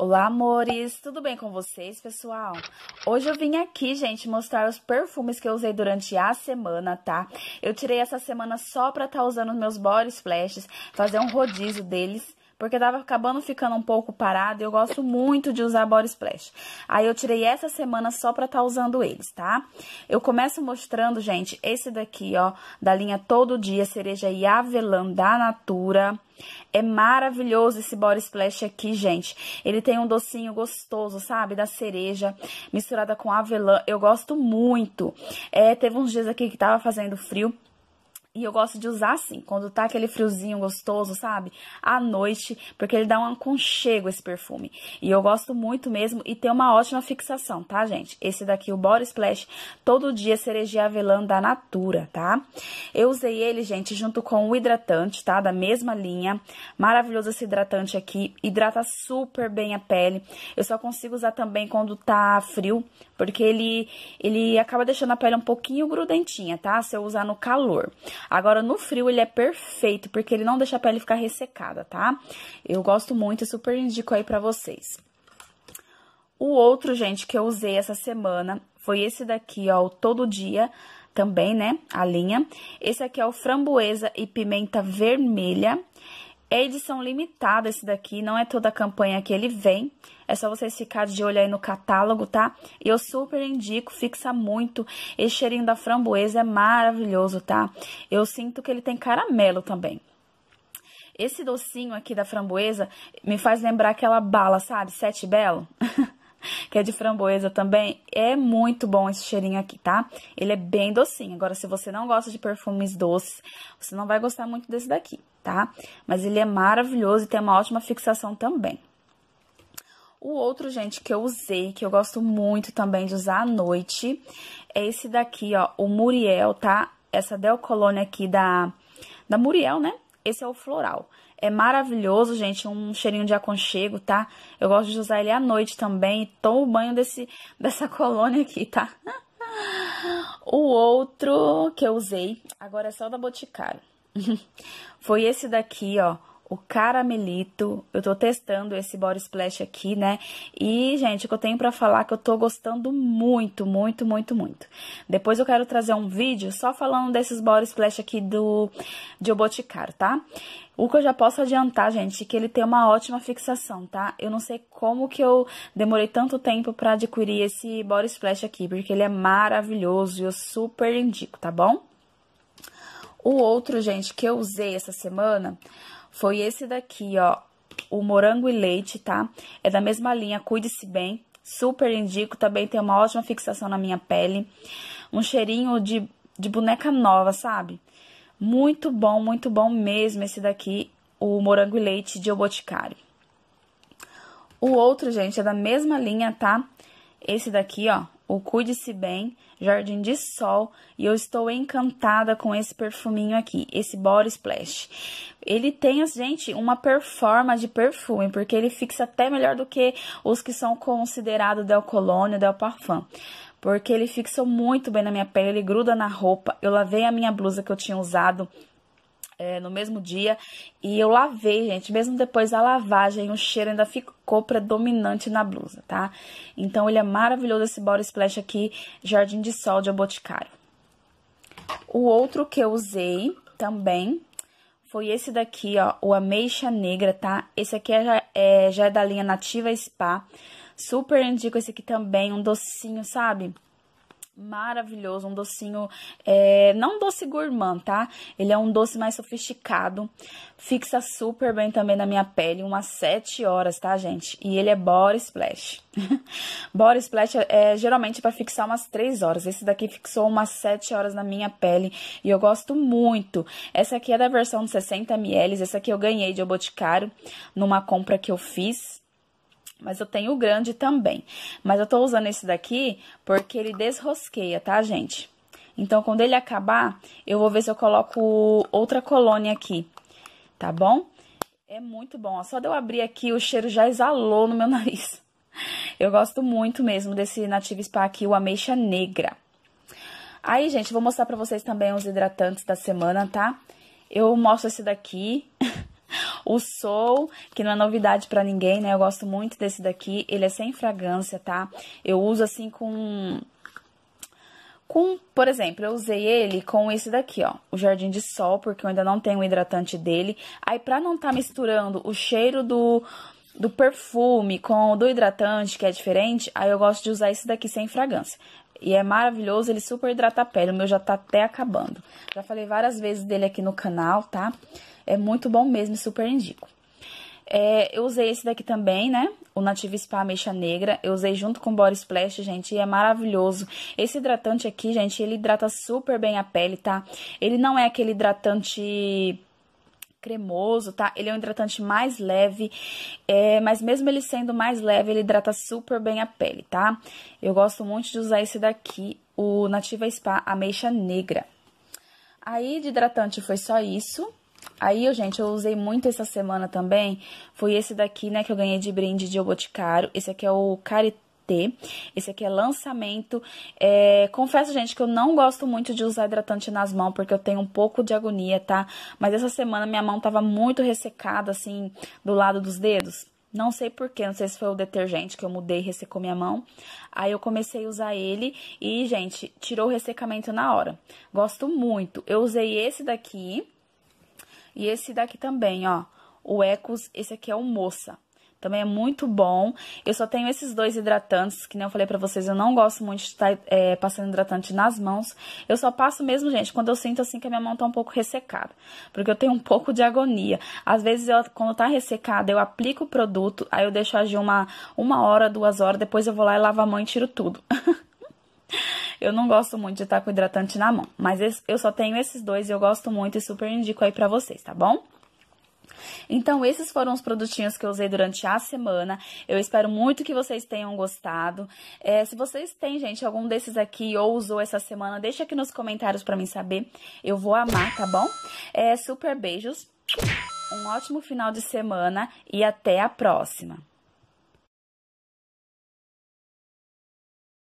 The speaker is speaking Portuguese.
Olá, amores! Tudo bem com vocês, pessoal? Hoje eu vim aqui, gente, mostrar os perfumes que eu usei durante a semana, tá? Eu tirei essa semana só pra estar tá usando os meus body splashes, fazer um rodízio deles porque tava acabando ficando um pouco parado e eu gosto muito de usar body splash. Aí eu tirei essa semana só pra estar tá usando eles, tá? Eu começo mostrando, gente, esse daqui, ó, da linha Todo Dia, cereja e avelã da Natura. É maravilhoso esse body splash aqui, gente. Ele tem um docinho gostoso, sabe? Da cereja misturada com avelã. Eu gosto muito. É, teve uns dias aqui que tava fazendo frio. E eu gosto de usar assim, quando tá aquele friozinho gostoso, sabe? À noite, porque ele dá um aconchego esse perfume. E eu gosto muito mesmo e tem uma ótima fixação, tá, gente? Esse daqui, o Body Splash, todo dia cereja avelã da Natura, tá? Eu usei ele, gente, junto com o hidratante, tá? Da mesma linha. Maravilhoso esse hidratante aqui, hidrata super bem a pele. Eu só consigo usar também quando tá frio, porque ele, ele acaba deixando a pele um pouquinho grudentinha, tá? Se eu usar no calor. Agora, no frio, ele é perfeito, porque ele não deixa a pele ficar ressecada, tá? Eu gosto muito e super indico aí pra vocês. O outro, gente, que eu usei essa semana foi esse daqui, ó, o Todo Dia, também, né, a linha. Esse aqui é o Framboesa e Pimenta Vermelha. É edição limitada esse daqui, não é toda a campanha que ele vem. É só vocês ficarem de olho aí no catálogo, tá? E eu super indico, fixa muito. Esse cheirinho da framboesa é maravilhoso, tá? Eu sinto que ele tem caramelo também. Esse docinho aqui da framboesa me faz lembrar aquela bala, sabe? Sete Belo. que é de framboesa também. É muito bom esse cheirinho aqui, tá? Ele é bem docinho. Agora, se você não gosta de perfumes doces, você não vai gostar muito desse daqui, tá? Mas ele é maravilhoso e tem uma ótima fixação também. O outro, gente, que eu usei, que eu gosto muito também de usar à noite, é esse daqui, ó, o Muriel, tá? Essa Del Colônia aqui da, da Muriel, né? Esse é o floral. É maravilhoso, gente, um cheirinho de aconchego, tá? Eu gosto de usar ele à noite também e tomo banho desse, dessa colônia aqui, tá? o outro que eu usei, agora é só da Boticário, foi esse daqui, ó, o caramelito. Eu tô testando esse body splash aqui, né? E, gente, o que eu tenho para falar é que eu tô gostando muito, muito, muito, muito. Depois eu quero trazer um vídeo só falando desses body splash aqui do de o tá? O que eu já posso adiantar, gente, é que ele tem uma ótima fixação, tá? Eu não sei como que eu demorei tanto tempo para adquirir esse body splash aqui, porque ele é maravilhoso e eu super indico, tá bom? O outro, gente, que eu usei essa semana foi esse daqui, ó, o morango e leite, tá? É da mesma linha, cuide-se bem, super indico, também tem uma ótima fixação na minha pele, um cheirinho de, de boneca nova, sabe? Muito bom, muito bom mesmo esse daqui, o morango e leite de O Boticário. O outro, gente, é da mesma linha, tá? Esse daqui, ó, o Cuide-se Bem, Jardim de Sol, e eu estou encantada com esse perfuminho aqui, esse Body Splash. Ele tem, gente, uma performance de perfume, porque ele fixa até melhor do que os que são considerados Del Cologne, Del Parfum porque ele fixou muito bem na minha pele, ele gruda na roupa. Eu lavei a minha blusa que eu tinha usado é, no mesmo dia. E eu lavei, gente. Mesmo depois da lavagem, o cheiro ainda ficou predominante na blusa, tá? Então ele é maravilhoso esse Body Splash aqui, Jardim de Sol de Boticário. O outro que eu usei também foi esse daqui, ó, o Ameixa Negra, tá? Esse aqui é, é, já é da linha Nativa Spa. Super indico esse aqui também, um docinho, sabe? maravilhoso, um docinho, é, não doce gourmand, tá? Ele é um doce mais sofisticado, fixa super bem também na minha pele, umas 7 horas, tá, gente? E ele é Body Splash. body Splash é, é geralmente para fixar umas 3 horas, esse daqui fixou umas 7 horas na minha pele e eu gosto muito. Essa aqui é da versão de 60ml, essa aqui eu ganhei de O Boticário numa compra que eu fiz, mas eu tenho o grande também. Mas eu tô usando esse daqui porque ele desrosqueia, tá, gente? Então, quando ele acabar, eu vou ver se eu coloco outra colônia aqui, tá bom? É muito bom, ó. Só de eu abrir aqui, o cheiro já exalou no meu nariz. Eu gosto muito mesmo desse Native Spa aqui, o Ameixa Negra. Aí, gente, vou mostrar pra vocês também os hidratantes da semana, tá? Eu mostro esse daqui, O Soul, que não é novidade para ninguém, né? Eu gosto muito desse daqui. Ele é sem fragrância, tá? Eu uso assim com com, por exemplo, eu usei ele com esse daqui, ó, o Jardim de Sol, porque eu ainda não tenho o hidratante dele. Aí, pra não tá misturando o cheiro do, do perfume com o do hidratante, que é diferente, aí eu gosto de usar esse daqui sem fragrância. E é maravilhoso, ele super hidrata a pele. O meu já tá até acabando. Já falei várias vezes dele aqui no canal, tá? É muito bom mesmo, super indico. É, eu usei esse daqui também, né? O Native Spa Ameixa Negra. Eu usei junto com o Body Splash, gente, e é maravilhoso. Esse hidratante aqui, gente, ele hidrata super bem a pele, tá? Ele não é aquele hidratante cremoso, tá? Ele é um hidratante mais leve, é, mas mesmo ele sendo mais leve, ele hidrata super bem a pele, tá? Eu gosto muito de usar esse daqui, o Nativa Spa Ameixa Negra. Aí de hidratante foi só isso. Aí, eu, gente, eu usei muito essa semana também. Foi esse daqui, né, que eu ganhei de brinde de O Boticário. Esse aqui é o Caritão ter. Esse aqui é lançamento. É, confesso, gente, que eu não gosto muito de usar hidratante nas mãos, porque eu tenho um pouco de agonia, tá? Mas essa semana minha mão tava muito ressecada, assim, do lado dos dedos. Não sei porquê, não sei se foi o detergente que eu mudei e ressecou minha mão. Aí eu comecei a usar ele e, gente, tirou o ressecamento na hora. Gosto muito. Eu usei esse daqui e esse daqui também, ó. O Ecos, esse aqui é o Moça. Também é muito bom. Eu só tenho esses dois hidratantes, que nem eu falei pra vocês, eu não gosto muito de estar é, passando hidratante nas mãos. Eu só passo mesmo, gente, quando eu sinto assim que a minha mão tá um pouco ressecada. Porque eu tenho um pouco de agonia. Às vezes, eu, quando tá ressecada, eu aplico o produto, aí eu deixo agir uma, uma hora, duas horas, depois eu vou lá e lavo a mão e tiro tudo. Eu não gosto muito de estar com hidratante na mão, mas eu só tenho esses dois e eu gosto muito e super indico aí pra vocês, tá bom? Então, esses foram os produtinhos que eu usei durante a semana. Eu espero muito que vocês tenham gostado. É, se vocês têm, gente, algum desses aqui ou usou essa semana, deixa aqui nos comentários pra mim saber. Eu vou amar, tá bom? É, super beijos, um ótimo final de semana e até a próxima!